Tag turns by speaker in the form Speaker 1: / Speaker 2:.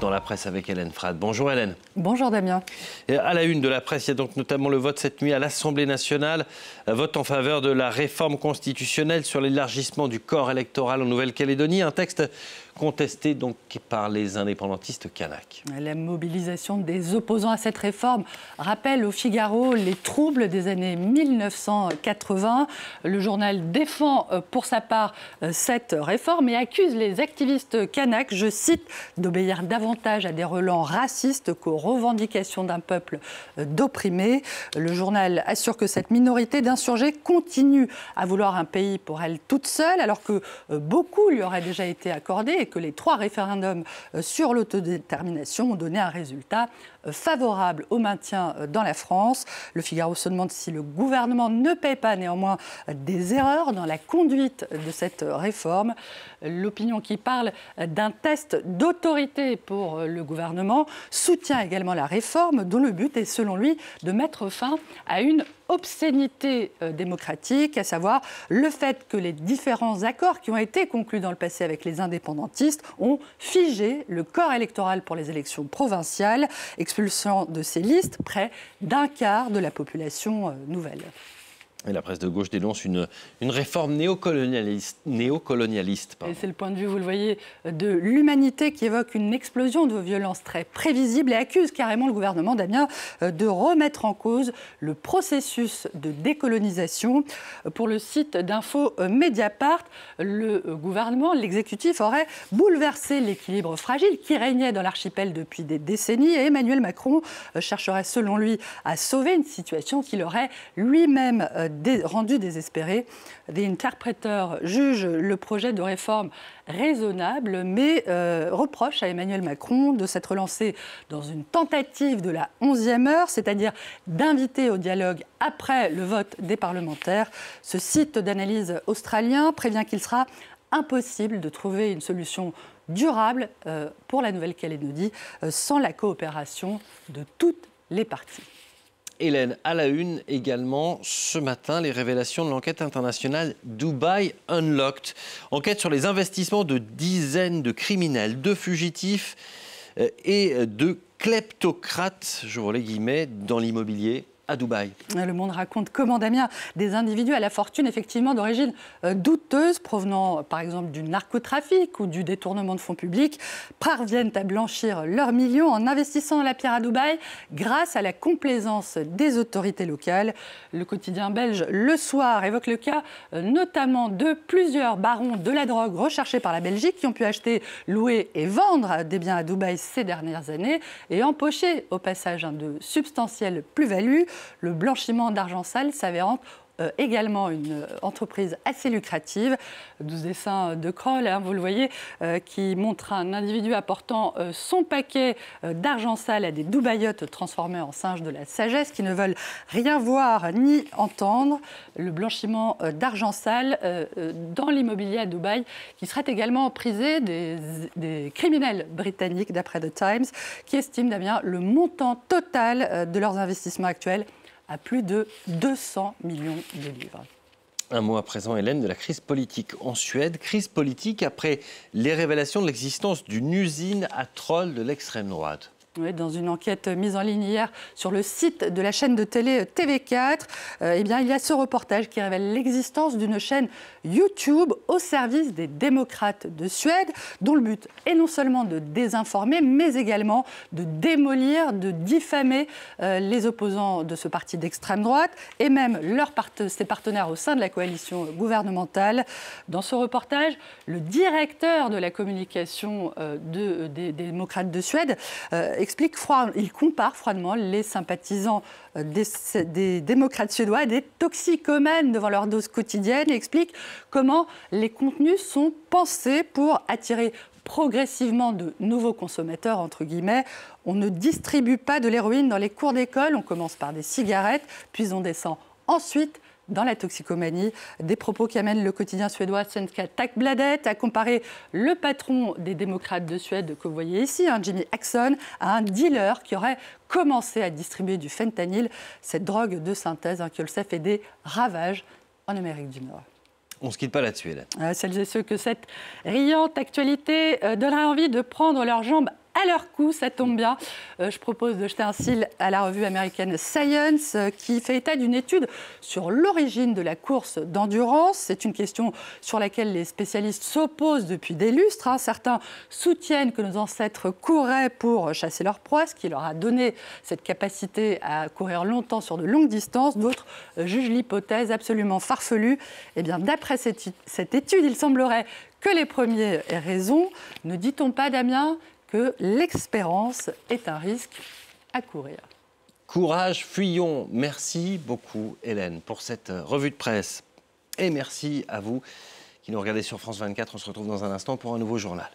Speaker 1: dans la presse avec Hélène Frade. Bonjour Hélène.
Speaker 2: Bonjour Damien.
Speaker 1: Et à la une de la presse, il y a donc notamment le vote cette nuit à l'Assemblée nationale, vote en faveur de la réforme constitutionnelle sur l'élargissement du corps électoral en Nouvelle-Calédonie, un texte contesté donc par les indépendantistes kanak.
Speaker 2: La mobilisation des opposants à cette réforme rappelle au Figaro les troubles des années 1980. Le journal défend euh, pour sa part euh, cette réforme et accuse les activistes kanak, je cite, d'obéir davantage à des relents racistes qu'aux revendications d'un peuple euh, d'opprimés. Le journal assure que cette minorité d'insurgés continue à vouloir un pays pour elle toute seule, alors que euh, beaucoup lui auraient déjà été accordés et que les trois référendums euh, sur l'autodétermination ont donné un résultat favorable au maintien dans la France. Le Figaro se demande si le gouvernement ne paie pas néanmoins des erreurs dans la conduite de cette réforme. L'opinion qui parle d'un test d'autorité pour euh, le gouvernement, soutient également la réforme dont le but est, selon lui, de mettre fin à une obscénité euh, démocratique, à savoir le fait que les différents accords qui ont été conclus dans le passé avec les indépendantistes ont figé le corps électoral pour les élections provinciales, expulsant de ces listes près d'un quart de la population euh, nouvelle
Speaker 1: la presse de gauche dénonce une, une réforme néocolonialiste. c'est
Speaker 2: le point de vue, vous le voyez, de l'humanité qui évoque une explosion de violences très prévisible et accuse carrément le gouvernement d'Amiens euh, de remettre en cause le processus de décolonisation. Euh, pour le site d'info euh, Mediapart, le gouvernement, l'exécutif aurait bouleversé l'équilibre fragile qui régnait dans l'archipel depuis des décennies et Emmanuel Macron chercherait selon lui à sauver une situation qu'il aurait lui-même rendu désespéré. The Interpreter juge le projet de réforme raisonnable, mais euh, reproche à Emmanuel Macron de s'être lancé dans une tentative de la 11e heure, c'est-à-dire d'inviter au dialogue après le vote des parlementaires. Ce site d'analyse australien prévient qu'il sera impossible de trouver une solution durable euh, pour la Nouvelle-Calédonie euh, sans la coopération de toutes les parties.
Speaker 1: Hélène, à la une également ce matin, les révélations de l'enquête internationale Dubai Unlocked. Enquête sur les investissements de dizaines de criminels, de fugitifs euh, et de kleptocrates, je guillemets, dans l'immobilier
Speaker 2: le Monde raconte comment, Damien, des individus à la fortune effectivement d'origine euh, douteuse, provenant par exemple du narcotrafic ou du détournement de fonds publics, parviennent à blanchir leurs millions en investissant dans la pierre à Dubaï grâce à la complaisance des autorités locales. Le quotidien belge Le Soir évoque le cas euh, notamment de plusieurs barons de la drogue recherchés par la Belgique qui ont pu acheter, louer et vendre des biens à Dubaï ces dernières années et empocher au passage de substantielles plus-values le blanchiment d'argent sale s'avérant euh, également une euh, entreprise assez lucrative. 12 dessins de Kroll, euh, hein, vous le voyez, qui montre un individu apportant son paquet d'argent sale à des Dubaïotes transformés en singes de la sagesse qui ne veulent rien voir ni entendre. Le blanchiment d'argent sale dans l'immobilier à Dubaï, qui serait également prisé des, criminels britanniques, d'après The Times, qui estiment, Damien, eh le montant total de leurs investissements actuels à plus de 200 millions de livres.
Speaker 1: Un mot à présent, Hélène, de la crise politique en Suède. Crise politique après les révélations de l'existence d'une usine à trolls de l'extrême droite
Speaker 2: dans une enquête mise en ligne hier sur le site de la chaîne de télé TV4, euh, eh bien, il y a ce reportage qui révèle l'existence d'une chaîne YouTube au service des démocrates de Suède, dont le but est non seulement de désinformer, mais également de démolir, de diffamer euh, les opposants de ce parti d'extrême droite et même leurs ses partenaires au sein de la coalition gouvernementale. Dans ce reportage, le directeur de la communication euh, de, des, des démocrates de Suède explique, il compare froidement les sympathisants euh, des, démocrates suédois des toxicomanes devant leur dose quotidienne et explique comment les contenus sont pensés pour attirer progressivement de nouveaux consommateurs, entre guillemets. On ne distribue pas de l'héroïne dans les cours d'école, on commence par des cigarettes, puis on descend ensuite dans la toxicomanie. Des propos qui amènent le quotidien suédois Svenska Takbladet à comparer le patron des démocrates de Suède que vous voyez ici, hein, Jimmy Axon, à un dealer qui aurait commencé à distribuer du fentanyl, cette drogue de synthèse hein, qui, le sait, fait des ravages en Amérique du Nord.
Speaker 1: On ne se quitte pas là-dessus, là.
Speaker 2: Euh, celles et ceux que cette riante actualité euh, donnerait envie de prendre leurs jambes à leur coup, ça tombe bien. Euh, je propose de jeter un cil à la revue américaine Science euh, qui fait état d'une étude sur l'origine de la course d'endurance. C'est une question sur laquelle les spécialistes s'opposent depuis des lustres. Hein. Certains soutiennent que nos ancêtres couraient pour chasser leur proie, ce qui leur a donné cette capacité à courir longtemps sur de longues distances. D'autres jugent l'hypothèse absolument farfelue. Eh bien, d'après cette, cette étude, il semblerait que les premiers aient raison. Ne dit-on pas, Damien, que l'expérience est un risque à courir.
Speaker 1: Courage, fuyons. Merci beaucoup, Hélène, pour cette euh, revue de presse. Et merci à vous qui nous regardez sur France 24. On se retrouve dans un instant pour un nouveau journal.